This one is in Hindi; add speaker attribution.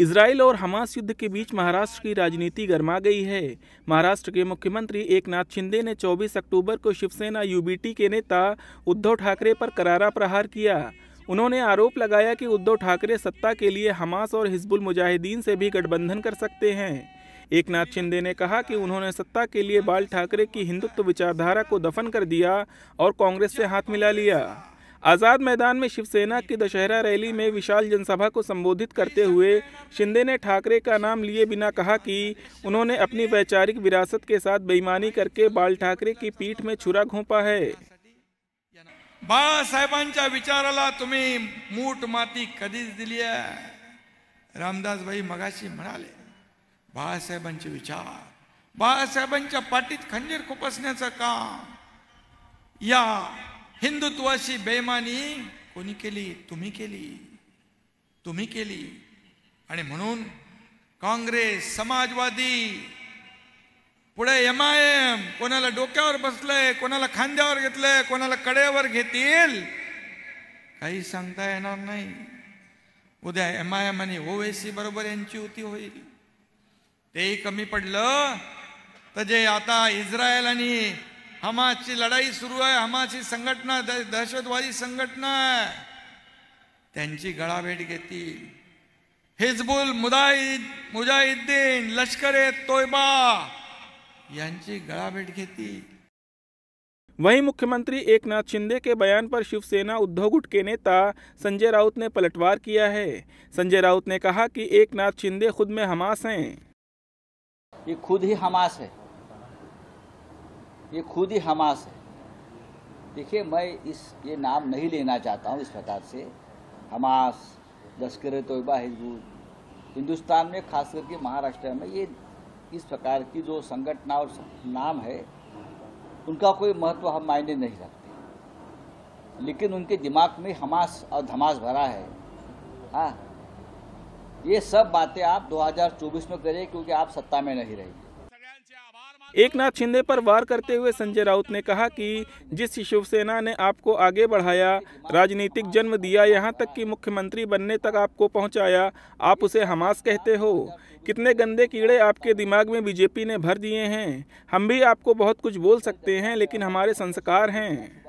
Speaker 1: इसराइल और हमास युद्ध के बीच महाराष्ट्र की राजनीति गर्मा गई है महाराष्ट्र के मुख्यमंत्री एकनाथ शिंदे ने 24 अक्टूबर को शिवसेना यूबीटी के नेता उद्धव ठाकरे पर करारा प्रहार किया उन्होंने आरोप लगाया कि उद्धव ठाकरे सत्ता के लिए हमास और हिजबुल मुजाहिदीन से भी गठबंधन कर सकते हैं एक नाथ शिंदे ने कहा कि उन्होंने सत्ता के लिए बाल ठाकरे की हिंदुत्व विचारधारा को दफन कर दिया और कांग्रेस से हाथ मिला लिया आज़ाद मैदान में शिवसेना की दशहरा रैली में विशाल जनसभा को संबोधित करते हुए शिंदे ने ठाकरे का नाम लिए बिना कहा कि उन्होंने अपनी वैचारिक विरासत के साथ बेईमानी करके बाल ठाकरे की पीठ में छुरा घोंपा है
Speaker 2: बाळासाहेबांच्या विचाराला तुम्ही माती कधीच दिली रामदास भाई मगाशी म्हणाले बाळासाहेबांचे विचार बाळासाहेबांच्या पाठीत खंजीर खुपसण्याचं काम या हिंदुत्वाशी बेमानी कोणी केली तुम्ही केली तुम्ही केली आणि म्हणून काँग्रेस समाजवादी पुढे एम आय एम कोणाला डोक्यावर बसलंय कोणाला खांद्यावर घेतलंय कोणाला कड्यावर घेतील काही सांगता येणार नाही उद्या एम आय एम आणि ओवेसी बरोबर यांची होती होईल तेही कमी पडलं तर जे आता इस्रायल आणि हमारी लड़ाई सुरू है हमाची संघटना दहशतवादी संघटना त्यांची भेट घेतील हिजबुल मुदाईद मुजाहिद्दीन लश्कर ए तोयबा यांची भेट घेतील
Speaker 1: वहीं मुख्यमंत्री एकनाथ शिंदे के बयान पर शिवसेना उद्धव गुट के नेता संजय राउत ने पलटवार किया है संजय राउत ने कहा कि एकनाथ शिंदे खुद में हमास हैं ये
Speaker 3: खुद ही हमास है ये खुद ही हमास है देखिए मैं इस ये नाम नहीं लेना चाहता हूँ इस प्रकार से हमास लश्कर तोयबा हिजबुल हिंदुस्तान में खास करके महाराष्ट्र में ये इस प्रकार की जो संगठना और नाम है उनका कोई महत्व हम मायने नहीं रखते लेकिन उनके दिमाग में हमास और धमास भरा है हाँ ये सब बातें आप 2024 में करें क्योंकि आप सत्ता में नहीं रहेंगे
Speaker 1: एक नाथ शिंदे पर वार करते हुए संजय राउत ने कहा कि जिस शिवसेना ने आपको आगे बढ़ाया राजनीतिक जन्म दिया यहाँ तक कि मुख्यमंत्री बनने तक आपको पहुँचाया आप उसे हमास कहते हो कितने गंदे कीड़े आपके दिमाग में बीजेपी ने भर दिए हैं हम भी आपको बहुत कुछ बोल सकते हैं लेकिन हमारे संस्कार हैं